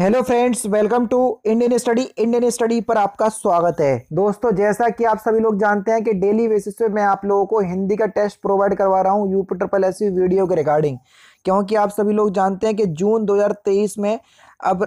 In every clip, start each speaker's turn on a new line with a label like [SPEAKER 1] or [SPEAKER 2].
[SPEAKER 1] hello friends welcome to Indian study Indian study पर आपका स्वागत है दोस्तों जैसा कि आप सभी लोग जानते हैं कि डेली बेसिस पे मैं आप लोगों को हिंदी का टेस्ट प्रोवाइड करवा रहा हूँ यूपी ट्रिपल एस वीडियो के रिगार्डिंग क्योंकि आप सभी लोग जानते हैं कि जून 2023 में अब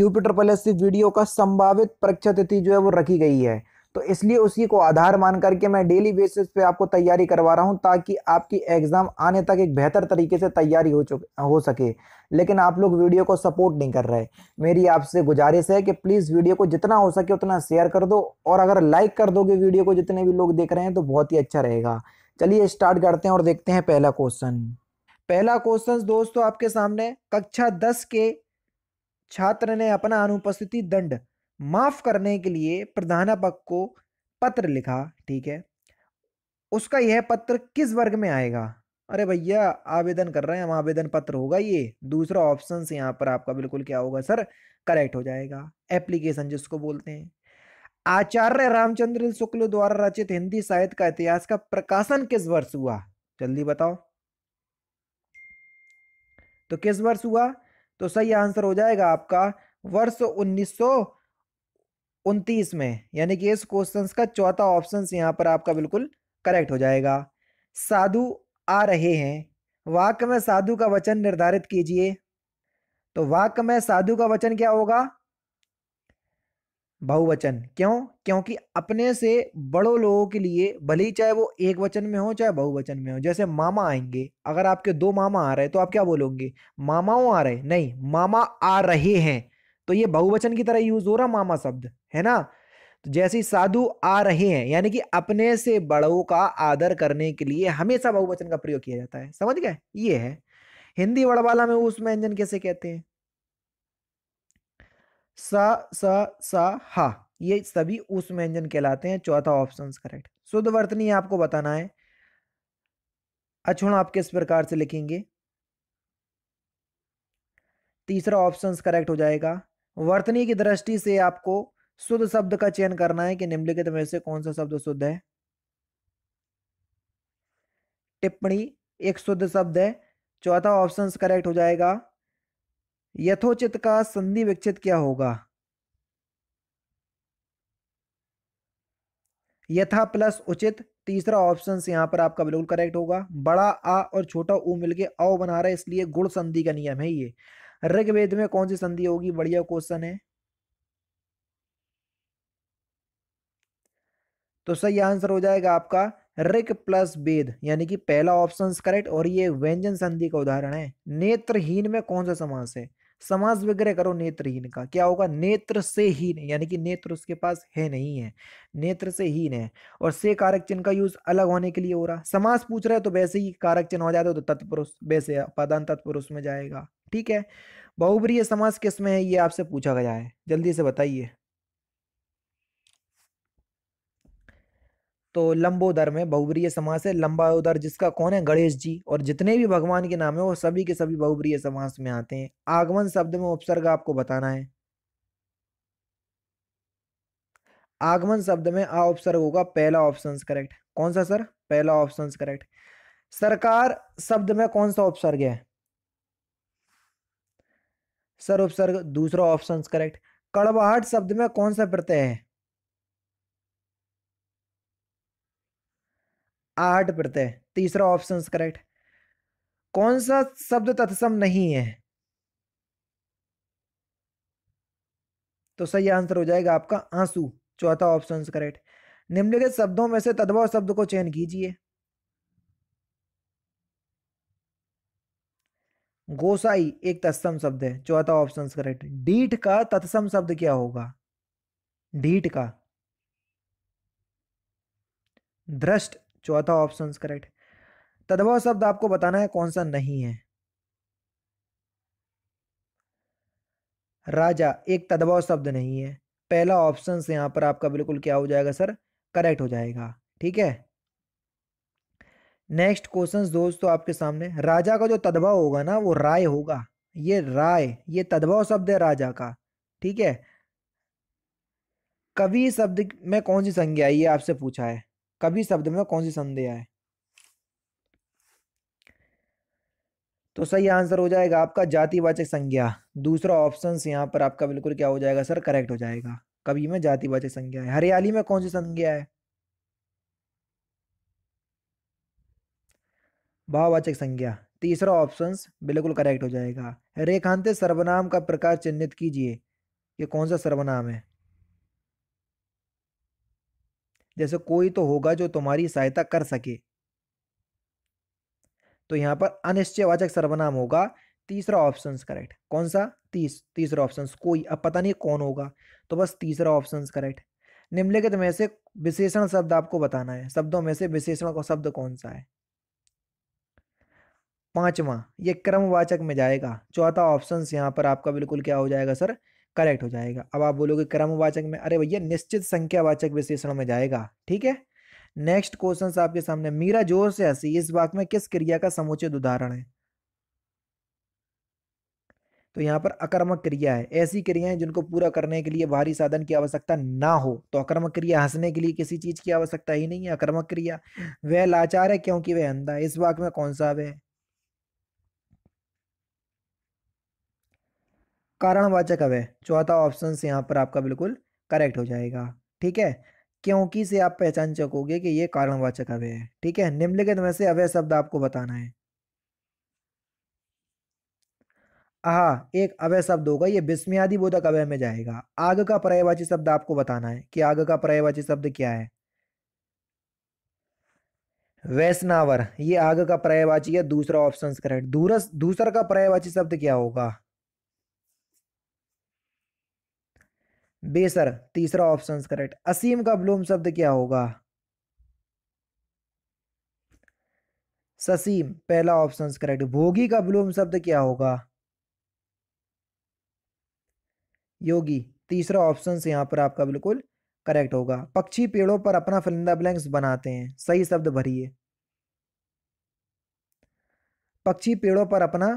[SPEAKER 1] यूपी ट्रिपल एस वीडियो का संभावित परीक्षा तिथि जो है वो रखी गई है तो इसलिए उसी को आधार मान करके मैं डेली बेसिस पे आपको तैयारी करवा रहा हूँ ताकि आपकी एग्ज़ाम आने तक एक बेहतर तरीके से तैयारी हो चुके हो सके लेकिन आप लोग वीडियो को सपोर्ट नहीं कर रहे मेरी आपसे गुजारिश है कि प्लीज़ वीडियो को जितना हो सके उतना शेयर कर दो और अगर लाइक कर दोगे वीडियो को जितने भी लोग देख रहे हैं तो बहुत ही अच्छा रहेगा चलिए स्टार्ट करते हैं और देखते हैं पहला क्वेश्चन पहला क्वेश्चन दोस्तों आपके सामने कक्षा दस के छात्र ने अपना अनुपस्थिति दंड माफ़ करने के लिए प्रधानापक को पत्र लिखा ठीक है उसका यह पत्र किस वर्ग में आएगा अरे भैया आवेदन कर रहे हैं हम आवेदन पत्र होगा ये दूसरा ऑप्शन यहाँ पर आपका बिल्कुल क्या होगा सर करेक्ट हो जाएगा एप्लीकेशन जिसको बोलते हैं आचार्य रामचंद्र शुक्ल द्वारा रचित हिंदी साहित्य का इतिहास का प्रकाशन किस वर्ष हुआ जल्दी बताओ तो किस वर्ष हुआ तो सही आंसर हो जाएगा आपका वर्ष उन्नीस सौ उनतीस में यानी कि इस क्वेश्चन का चौथा ऑप्शन यहाँ पर आपका बिल्कुल करेक्ट हो जाएगा साधु आ रहे हैं वाक्य में साधु का वचन निर्धारित कीजिए तो वाक्य में साधु का वचन क्या होगा बहुवचन क्यों क्योंकि अपने से बड़ों लोगों के लिए भले ही चाहे वो एक वचन में हो चाहे बहुवचन में हो जैसे मामा आएंगे अगर आपके दो मामा आ रहे तो आप क्या बोलोगे मामाओं आ रहे नहीं मामा आ रहे हैं तो ये बहुवचन की तरह यूज हो रहा मामा शब्द है ना तो जैसे साधु आ रहे हैं यानी कि अपने से बड़ों का आदर करने के लिए हमेशा बहुवचन का प्रयोग किया जाता है समझ गए ये है हिंदी वड़वाला में उस व्यंजन कैसे कहते हैं स स स हा ये सभी उस व्यंजन कहलाते हैं चौथा ऑप्शन करेक्ट शुद्ध वर्तनी आपको बताना है अक्षुण आप किस प्रकार से लिखेंगे तीसरा ऑप्शन करेक्ट हो जाएगा वर्तनी की दृष्टि से आपको शुद्ध शब्द का चयन करना है कि निम्नलिखित में से कौन सा शब्द शुद्ध है टिप्पणी एक शुद्ध शब्द है चौथा ऑप्शन करेक्ट हो जाएगा यथोचित का संधि विकसित क्या होगा यथा प्लस उचित तीसरा ऑप्शन यहां पर आपका बिल्कुल करेक्ट होगा बड़ा आ और छोटा ऊ मिलके औ बना रहा है इसलिए गुण संधि का नियम है ये ऋग्वेद में कौन सी संधि होगी बढ़िया क्वेश्चन है तो सही आंसर हो जाएगा आपका रिक प्लस वेद यानी कि पहला ऑप्शन करेक्ट और ये व्यंजन संधि का उदाहरण है नेत्रहीन में कौन सा समास है समास वगैरह करो नेत्रहीन का क्या होगा नेत्र से हीन यानी कि नेत्र उसके पास है नहीं है नेत्र से हीन है और से कारक चिन्ह का यूज अलग होने के लिए हो रहा समास पूछ रहे हो तो वैसे ही कारक चिन्ह हो जाता है तो तत्पुरुष वैसे पदान तत्पुरुष में जाएगा ठीक है बहुब्रीय समास किस में है ये आपसे पूछा गया है जल्दी से बताइए तो लंबोदर में बहुब्रीय समास है लंबा जिसका कौन है गणेश जी और जितने भी भगवान के नाम है वो सभी के सभी बहुप्रिय समास में आते हैं आगमन शब्द में उपसर्ग आपको बताना है आगमन शब्द में आ उपसर्ग होगा पहला ऑप्शन करेक्ट कौन सा सर पहला ऑप्शन करेक्ट सरकार शब्द में कौन सा उपसर्ग है सर उपसर्ग दूसरा ऑप्शन करेक्ट कड़वाहट शब्द में कौन सा प्रत्यय है आहट प्रत्यय तीसरा ऑप्शन करेक्ट कौन सा शब्द तत्सम नहीं है तो सही आंसर हो जाएगा आपका आंसू चौथा ऑप्शन करेक्ट निम्नलिखित शब्दों में से तद्भव शब्द को चयन कीजिए गोसाई एक तत्सम शब्द है चौथा ऑप्शन करेक्ट डीठ का तत्सम शब्द क्या होगा ढीठ का दृष्ट चौथा ऑप्शन करेक्ट तद्भव शब्द आपको बताना है कौन सा नहीं है राजा एक तद्भव शब्द नहीं है पहला ऑप्शन यहां पर आपका बिल्कुल क्या हो जाएगा सर करेक्ट हो जाएगा ठीक है नेक्स्ट क्वेश्चन दोस्तों आपके सामने राजा का जो तदभाव होगा ना वो राय होगा ये राय ये तदभाव शब्द है राजा का ठीक है कवि शब्द में कौन सी संज्ञा है ये आपसे पूछा है कवि शब्द में कौन सी संज्ञा है तो सही आंसर हो जाएगा आपका जातिवाचक संज्ञा दूसरा ऑप्शन यहाँ पर आपका बिल्कुल क्या हो जाएगा सर करेक्ट हो जाएगा कवि में जातिवाचक संज्ञा है हरियाली में कौन सी संज्ञा है भाववाचक संज्ञा तीसरा ऑप्शन बिल्कुल करेक्ट हो जाएगा रेखांत सर्वनाम का प्रकार चिन्हित कीजिए ये कौन सा सर्वनाम है जैसे कोई तो होगा जो तुम्हारी सहायता कर सके तो यहाँ पर अनिश्चयवाचक सर्वनाम होगा तीसरा ऑप्शन करेक्ट कौन सा तीस तीसरा ऑप्शन कोई अब पता नहीं कौन होगा तो बस तीसरा ऑप्शन करेक्ट निम्नलिखित में से विशेषण शब्द आपको बताना है शब्दों में से विशेषण का शब्द कौन सा है पाँचवा ये क्रमवाचक में जाएगा चौथा ऑप्शन यहाँ पर आपका बिल्कुल क्या हो जाएगा सर करेक्ट हो जाएगा अब आप बोलोगे क्रमवाचक में अरे भैया निश्चित संख्यावाचक विशेषण में जाएगा ठीक है नेक्स्ट क्वेश्चन आपके सामने मीरा जोर से हंसी इस वाक्य में किस क्रिया का समुचित उदाहरण है तो यहाँ पर अकर्मक क्रिया है ऐसी क्रियाएं जिनको पूरा करने के लिए भारी साधन की आवश्यकता ना हो तो अकर्मक क्रिया हंसने के लिए किसी चीज की आवश्यकता ही नहीं है अकर्मक क्रिया वह लाचार है क्योंकि वह अंधा है इस वाक में कौन सा वह कारणवाचक अवय चौथा ऑप्शन यहाँ पर आपका बिल्कुल करेक्ट हो जाएगा ठीक है क्योंकि से आप पहचान चकोगे कि ये कारणवाचक अवय है ठीक है निम्नलिखित में से अवय शब्द आपको बताना है हा एक अवय शब्द होगा ये विस्मयादि बोधक अवय में जाएगा आग का पर्यायवाची शब्द आपको बताना है कि आग का पर्यायवाची शब्द क्या है वैष्णावर ये आग का पर्यायवाची है दूसरा ऑप्शन करेक्ट दूरस दूसर का पर्यायवाची शब्द क्या होगा बेसर तीसरा ऑप्शन करेक्ट असीम का ब्लूम शब्द क्या होगा ससीम पहला ऑप्शन करेक्ट भोगी का ब्लूम शब्द क्या होगा योगी तीसरा ऑप्शन यहां पर आपका बिल्कुल करेक्ट होगा पक्षी पेड़ों पर अपना फलिंदा ब्लैंक्स बनाते हैं सही शब्द भरिए पक्षी पेड़ों पर अपना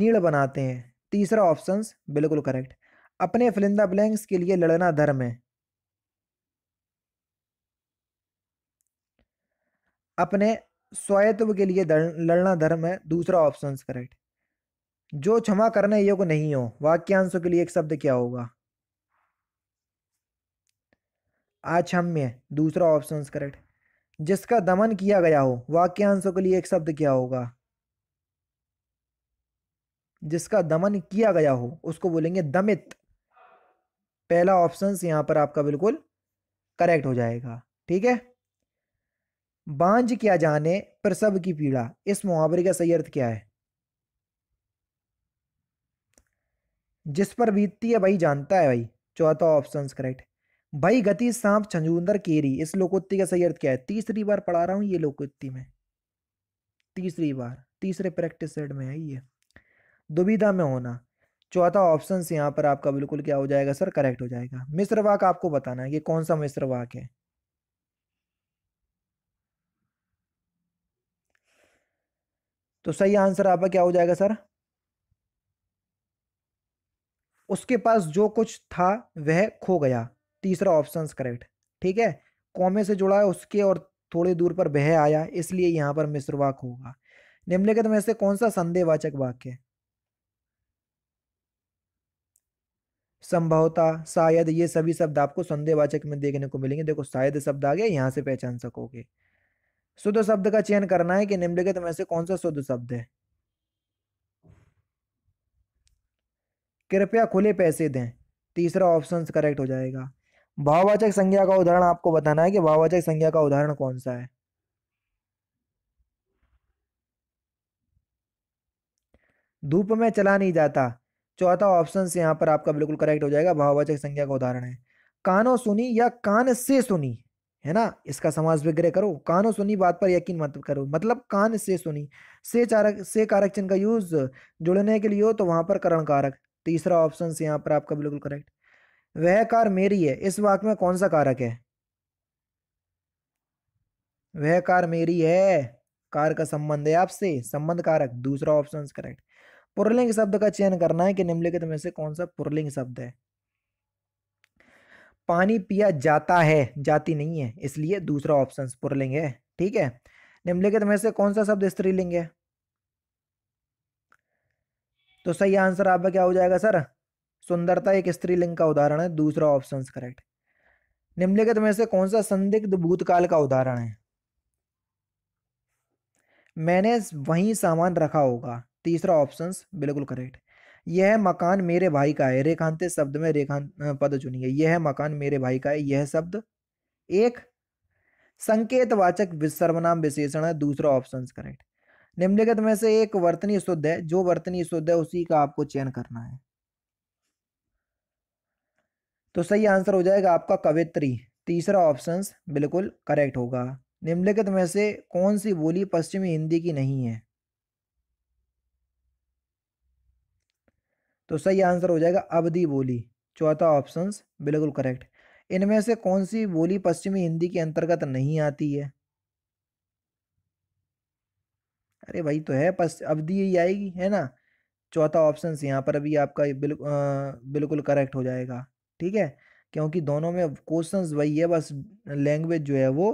[SPEAKER 1] नील बनाते हैं तीसरा ऑप्शन बिल्कुल करेक्ट अपने फिलिंदा ब्लैंक्स के लिए लड़ना धर्म है अपने स्वायत्व के लिए लड़ना धर्म है दूसरा ऑप्शन करेक्ट जो क्षमा करने योग्य नहीं हो वाक्यांशों के लिए एक शब्द क्या होगा अक्षम्य दूसरा ऑप्शन करेक्ट जिसका दमन किया गया हो वाक्यांशों के लिए एक शब्द क्या होगा जिसका दमन किया गया हो उसको बोलेंगे दमित पहला ऑप्शन यहां पर आपका बिल्कुल करेक्ट हो जाएगा ठीक है बांझ क्या जाने सब की पीड़ा इस मुहावरे का सही अर्थ क्या है जिस पर बीतती है भाई जानता है भाई चौथा ऑप्शन करेक्ट भाई गति सांप छंजूंदर केरी इस लोकोत्ती का सही अर्थ क्या है तीसरी बार पढ़ा रहा हूं ये लोकोत्ती में तीसरी बार तीसरे प्रैक्टिस सेट में है ये दुविधा में होना चौथा ऑप्शन यहाँ पर आपका बिल्कुल क्या हो जाएगा सर करेक्ट हो जाएगा मिस्र वाक आपको बताना है ये कौन सा मिस्र वाक है तो सही आंसर आपका क्या हो जाएगा सर उसके पास जो कुछ था वह खो गया तीसरा ऑप्शन करेक्ट ठीक है कौमे से जुड़ा है उसके और थोड़ी दूर पर बह आया इसलिए यहां पर मिस्र वाक होगा निम्नलिखित में से कौन सा संदेहवाचक वाक्य है संभवता शायद ये सभी शब्द आपको संदेहवाचक में देखने को मिलेंगे देखो शायद शब्द आ गया यहाँ से पहचान सकोगे शुद्ध शब्द का चयन करना है कि निम्नलिखित में से कौन सा शुद्ध शब्द है कृपया खुले पैसे दें तीसरा ऑप्शन करेक्ट हो जाएगा भाववाचक संज्ञा का उदाहरण आपको बताना है कि भाववाचक संज्ञा का उदाहरण कौन सा है धूप में चला नहीं जाता चौथा ऑप्शन यहाँ पर आपका बिल्कुल करेक्ट हो जाएगा भाववाचक संज्ञा का उदाहरण है कानो सुनी या कान से सुनी है ना इसका समाज विग्रह करो कानो सुनी बात पर यकीन मत करो मतलब कान से सुनी से चारक से कारक चिन्ह का यूज जुड़ने के लिए हो तो वहां पर करण कारक तीसरा ऑप्शन यहाँ पर आपका बिल्कुल करेक्ट वह कार मेरी है इस वाक में कौन सा कारक है वह कार मेरी है कार का संबंध है आपसे संबंध कारक दूसरा ऑप्शन करेक्ट पुरलिंग शब्द का चयन करना है कि निम्नलिखित में से कौन सा पुरलिंग शब्द है पानी पिया जाता है जाती नहीं है इसलिए दूसरा ऑप्शन पुरलिंग है ठीक है निम्नलिखित में से कौन सा शब्द स्त्रीलिंग है तो सही आंसर आपका क्या हो जाएगा सर सुंदरता एक स्त्रीलिंग का उदाहरण है दूसरा ऑप्शन करेक्ट निम्नलिखित में से कौन सा संदिग्ध भूतकाल का उदाहरण है मैंने वही सामान रखा होगा तीसरा ऑप्शन बिल्कुल करेक्ट यह मकान मेरे भाई का है रेखांत शब्द में रेखांत पद चुनिए यह मकान मेरे भाई का है यह शब्द एक संकेतवाचक सर्वनाम विशेषण है दूसरा ऑप्शन करेक्ट निम्नलिखित में से एक वर्तनी शुद्ध है जो वर्तनी शुद्ध है उसी का आपको चयन करना है तो सही आंसर हो जाएगा आपका कवित्री तीसरा ऑप्शन बिल्कुल करेक्ट होगा निम्नलिखित में से कौन सी बोली पश्चिमी हिंदी की नहीं है तो सही आंसर हो जाएगा अवधि बोली चौथा ऑप्शन बिल्कुल करेक्ट इनमें से कौन सी बोली पश्चिमी हिंदी के अंतर्गत नहीं आती है अरे भाई तो है पश्च अवधि ही आएगी है ना चौथा ऑप्शन यहाँ पर अभी आपका बिल्कुल करेक्ट हो जाएगा ठीक है क्योंकि दोनों में क्वेश्चन वही है बस लैंग्वेज जो है वो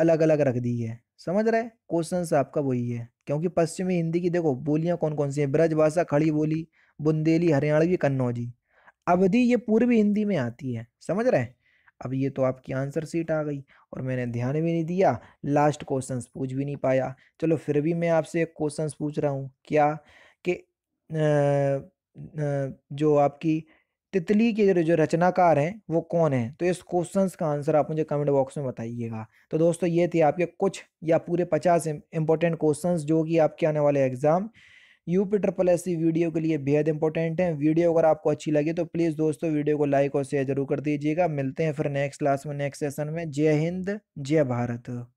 [SPEAKER 1] अलग अलग रख दी है समझ रहे क्वेश्चन आपका वही है क्योंकि पश्चिमी हिंदी की देखो बोलियाँ कौन कौन सी हैं ब्रजभाषा खड़ी बोली बुंदेली हरियाणवी कन्नौजी अवधि ये पूर्वी हिंदी में आती है समझ रहे हैं अब ये तो आपकी आंसर सीट आ गई और मैंने ध्यान भी नहीं दिया लास्ट क्वेश्चन पूछ भी नहीं पाया चलो फिर भी मैं आपसे एक क्वेश्चन पूछ रहा हूँ क्या कि जो आपकी तितली के जो रचनाकार हैं वो कौन है तो इस क्वेश्चन का आंसर आप मुझे कमेंट बॉक्स में बताइएगा तो दोस्तों ये थे आपके कुछ या पूरे पचास इंपॉर्टेंट क्वेश्चन जो कि आपके आने वाले exam U triple S VDO के लिए बेहद इंपॉर्टेंट है वीडियो अगर आपको अच्छी लगे तो प्लीज़ दोस्तों वीडियो को लाइक और शेयर जरूर कर दीजिएगा मिलते हैं फिर नेक्स्ट क्लास में नेक्स्ट सेशन में जय हिंद जय भारत